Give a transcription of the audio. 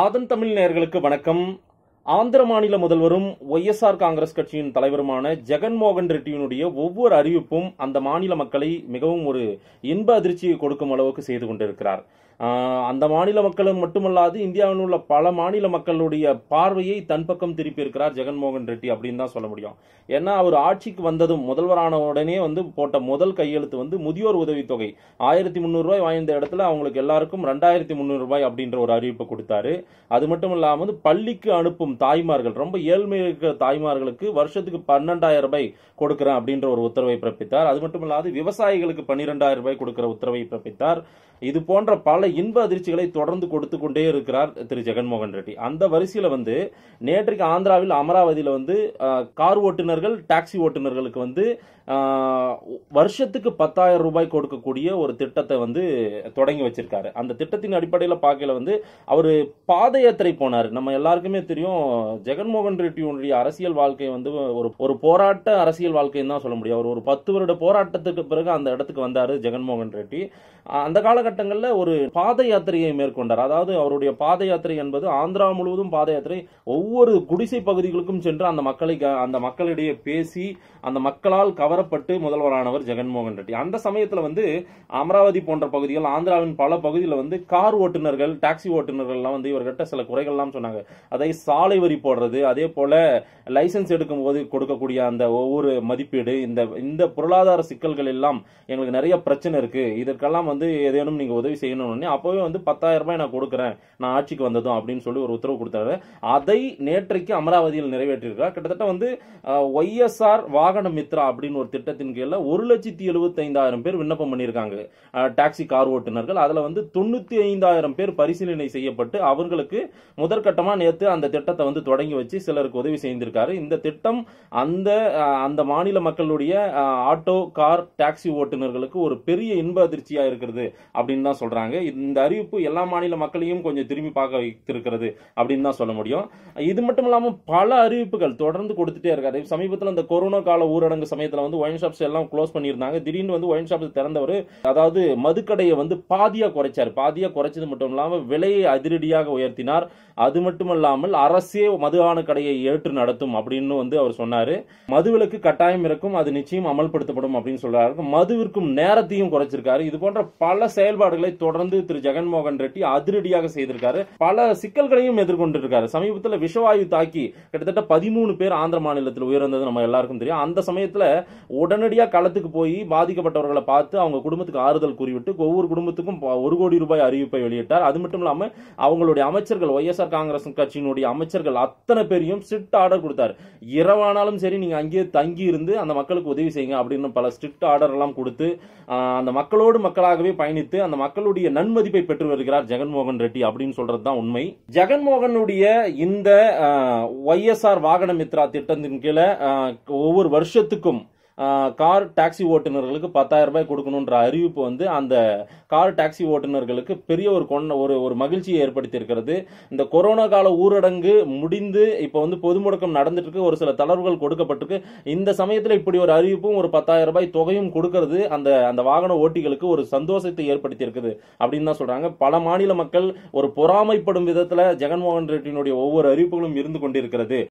ஆதன் தமிழ் நேர்களுக்கு வணக்கம் ஆந்திர மாநில முதல்வரும் ஒய் ஆர் காங்கிரஸ் கட்சியின் தலைவருமான ஜெகன்மோகன் ரெட்டியினுடைய ஒவ்வொரு அறிவிப்பும் அந்த மாநில மக்களை மிகவும் ஒரு இன்ப அதிர்ச்சியை கொடுக்கும் அளவுக்கு செய்து கொண்டிருக்கிறார் அந்த மாநில மக்களும் மட்டுமல்லாது இந்தியாவில் உள்ள பல மாநில மக்களுடைய பார்வையை தன் பக்கம் திருப்பியிருக்கிறார் ஜெகன்மோகன் ரெட்டி அப்படின்னு தான் சொல்ல முடியும் ஏன்னா அவர் ஆட்சிக்கு வந்ததும் முதல்வரான உடனே வந்து போட்ட முதல் கையெழுத்து வந்து முதியோர் உதவித்தொகை ஆயிரத்தி ரூபாய் வாய்ந்த இடத்துல அவங்களுக்கு எல்லாருக்கும் ரெண்டாயிரத்தி முந்நூறுரூபாய் அப்படின்ற ஒரு அறிவிப்பு கொடுத்தாரு அது மட்டும் இல்லாமல் வந்து பள்ளிக்கு அனுப்பும் தாய்மார்கள் ரொம்ப ஏழ்மை இருக்கிற தாய்மார்களுக்கு வருஷத்துக்கு பன்னெண்டாயிரம் ரூபாய் கொடுக்குறேன் அப்படின்ற ஒரு உத்தரவை பிறப்பித்தார் அது மட்டும் இல்லாது விவசாயிகளுக்கு பன்னிரெண்டாயிரம் ரூபாய் கொடுக்கிற உத்தரவை பிறப்பித்தார் இது போன்ற பல இன்ப அதிர்ச்சிகளை தொடர்ந்து கொடுத்து கொண்டே இருக்கிறார் திரு ஜெகன்மோகன் ரெட்டி அந்த வரிசையில் வந்து நேற்றைக்கு ஆந்திராவில் அமராவதியில் வந்து கார் ஓட்டுநர்கள் டாக்ஸி ஓட்டுநர்களுக்கு வந்து வருஷத்துக்கு பத்தாயிரம் ரூபாய் கொடுக்கக்கூடிய ஒரு திட்டத்தை வந்து தொடங்கி வச்சிருக்காரு அந்த திட்டத்தின் அடிப்படையில் பார்க்கல வந்து அவர் பாத யாத்திரை போனார் நம்ம எல்லாருக்குமே தெரியும் ஜெகன்மோகன் ரெட்டியுடைய அரசியல் வாழ்க்கை வந்து ஒரு ஒரு போராட்ட அரசியல் வாழ்க்கைன்னு தான் சொல்ல முடியும் அவர் ஒரு பத்து வருட போராட்டத்துக்கு பிறகு அந்த இடத்துக்கு வந்தார் ஜெகன்மோகன் ரெட்டி அந்த காலகட்டங்களில் ஒரு பாத யாத்திரையை மேற்கொண்டார் அதாவது அவருடைய பாத யாத்திரை என்பது ஆந்திரா முழுவதும் பாத யாத்திரை ஒவ்வொரு குடிசை பகுதிகளுக்கும் சென்று அந்த மக்களை அந்த மக்களிடையே பேசி அந்த மக்களால் கவரப்பட்டு முதல்வரானவர் ஜெகன்மோகன் ரெட்டி அந்த சமயத்தில் வந்து அமராவதி போன்ற பகுதிகள் ஆந்திராவின் பல பகுதியில் வந்து கார் ஓட்டுநர்கள் டாக்ஸி ஓட்டுநர்கள்லாம் வந்து இவர்கிட்ட சில குறைகள்லாம் சொன்னாங்க அதை சாலை வரி போடுறது அதே போல லைசன்ஸ் எடுக்கும் போது கொடுக்கக்கூடிய அந்த ஒவ்வொரு மதிப்பீடு இந்த இந்த பொருளாதார சிக்கல்கள் எல்லாம் எங்களுக்கு நிறைய பிரச்சனை இருக்கு இதற்கெல்லாம் வந்து ஏதேனும் நீங்க உதவி செய்யணும்னு அப்போவே வந்து பத்தாயிரம் ரூபாய் நான் கொடுக்குறேன் நான் ஆட்சிக்கு வந்ததும் அப்படின்னு சொல்லி ஒரு உத்தரவு கொடுத்தாரு அதை நேற்றைக்கு அமராவதியில் நிறைவேற்றியிருக்கா கிட்டத்தட்ட வந்து ஒய்எஸ்ஆர் வாகன மித்ரா அப்படின்னு ஒரு திட்டத்தின் கீழே ஒரு லட்சத்தி எழுபத்தைந்தாயிரம் பேர் விண்ணப்பம் பண்ணியிருக்காங்க டாக்ஸி கார் ஓட்டுநர்கள் அதில் வந்து தொண்ணூற்றி ஐந்தாயிரம் பேர் பரிசீலனை செய்யப்பட்டு அவர்களுக்கு முதற்கட்டமாக நேற்று அந்த திட்டத்தை வந்து தொடங்கி வச்சு சிலருக்கு உதவி செய்திருக்காரு இந்த திட்டம் அந்த அந்த மாநில மக்களுடைய ஆட்டோ கார் டாக்ஸி ஓட்டுநர்களுக்கு ஒரு பெரிய இன்ப அதிர்ச்சியாக இருக்கிறது அப்படின்னு தான் சொல்கிறாங்க இந்த அறிவிப்பு எல்லா மாநில மக்களையும் கொஞ்சம் திரும்பி பார்க்க வைத்திருக்கிறது அப்படின்னு தான் சொல்ல முடியும் இது மட்டும் இல்லாமல் பல அறிவிப்புகள் தொடர்ந்து கொடுத்துட்டே இருக்காரு சமீபத்தில் இந்த கொரோனா கால ஊரடங்கு சமயத்தில் வந்து ஒயின் ஷாப்ஸ் எல்லாம் க்ளோஸ் பண்ணியிருந்தாங்க திடீர்னு வந்து ஒயின் ஷாப்ஸ் திறந்தவர் அதாவது மதுக்கடையை வந்து பாதியாக குறைச்சார் பாதியாக குறைச்சது மட்டும் இல்லாமல் விலையை அதிரடியாக உயர்த்தினார் அது மட்டும் இல்லாமல் அரசே மதுவான கடையை ஏற்று நடத்தும் அப்படின்னு வந்து அவர் சொன்னார் மதுவிலக்கு கட்டாயம் இருக்கும் அது நிச்சயம் அமல்படுத்தப்படும் அப்படின்னு சொல்றாரு மதுவிற்கும் நேரத்தையும் குறைச்சிருக்காரு இது போன்ற பல செயல்பாடுகளை தொடர்ந்து திரு ஜெகன்மோகன் ரெட்டி அதிரடியாக செய்திருக்காரு பல சிக்கல்களையும் எதிர்கொண்டிருக்காரு சமீபத்தில் விஷவாயு தாக்கி கிட்டத்தட்ட பதிமூணு பேர் ஆந்திர மாநிலத்தில் உயர்ந்தது நம்ம எல்லாருக்கும் தெரியும் அந்த சமயத்தில் உடனடியாக களத்துக்கு போய் பாதிக்கப்பட்டவர்களை பார்த்து அவங்க குடும்பத்துக்கு ஆறுதல் கூறிவிட்டு ஒவ்வொரு குடும்பத்துக்கும் ஒரு கோடி ரூபாய் அறிவிப்பை வெளியிட்டார் அது மட்டும் இல்லாமல் அவங்களுடைய அமைச்சர்கள் ஒய்எஸ்ஆர் காங்கிரஸ் கட்சியினுடைய அமைச்சர்கள் அத்தனை பேரையும் ஸ்ட்ரிக்ட் ஆர்டர் கொடுத்தார் இரவானாலும் சரி நீங்க அங்கேயே தங்கி இருந்து அந்த மக்களுக்கு உதவி செய்யுங்க அப்படின்னு பல ஸ்ட்ரிக்ட் ஆர்டர் எல்லாம் கொடுத்து அந்த மக்களோடு மக்களாகவே பயணித்து அந்த மக்களுடைய நன் நன்மதிப்பை பெற்று வருகிறார் ஜெகன்மோகன் ரெட்டி அப்படின்னு சொல்றது தான் உண்மை ஜெகன்மோகனுடைய இந்த ஆர் வாகன மித்ரா திட்டத்தின் கீழே ஒவ்வொரு வருஷத்துக்கும் கார் டாக்ஸி ஓட்டுநர்களுக்கு பத்தாயிரம் ரூபாய் கொடுக்கணுன்ற அறிவிப்பு வந்து அந்த கார் டாக்ஸி ஓட்டுநர்களுக்கு பெரிய ஒரு கொண்ட ஒரு ஒரு மகிழ்ச்சியை ஏற்படுத்தியிருக்கிறது இந்த கொரோனா கால ஊரடங்கு முடிந்து இப்போ வந்து பொது முடக்கம் நடந்துட்டு இருக்கு ஒரு சில தளர்வுகள் கொடுக்கப்பட்டிருக்கு இந்த சமயத்தில் இப்படி ஒரு அறிவிப்பும் ஒரு பத்தாயிரம் ரூபாய் தொகையும் கொடுக்கறது அந்த அந்த வாகன ஓட்டிகளுக்கு ஒரு சந்தோஷத்தை ஏற்படுத்தியிருக்குது அப்படின்னு தான் சொல்றாங்க பல மாநில மக்கள் ஒரு பொறாமைப்படும் விதத்தில் ஜெகன்மோகன் ரெட்டியினுடைய ஒவ்வொரு அறிவிப்புகளும் இருந்து கொண்டிருக்கிறது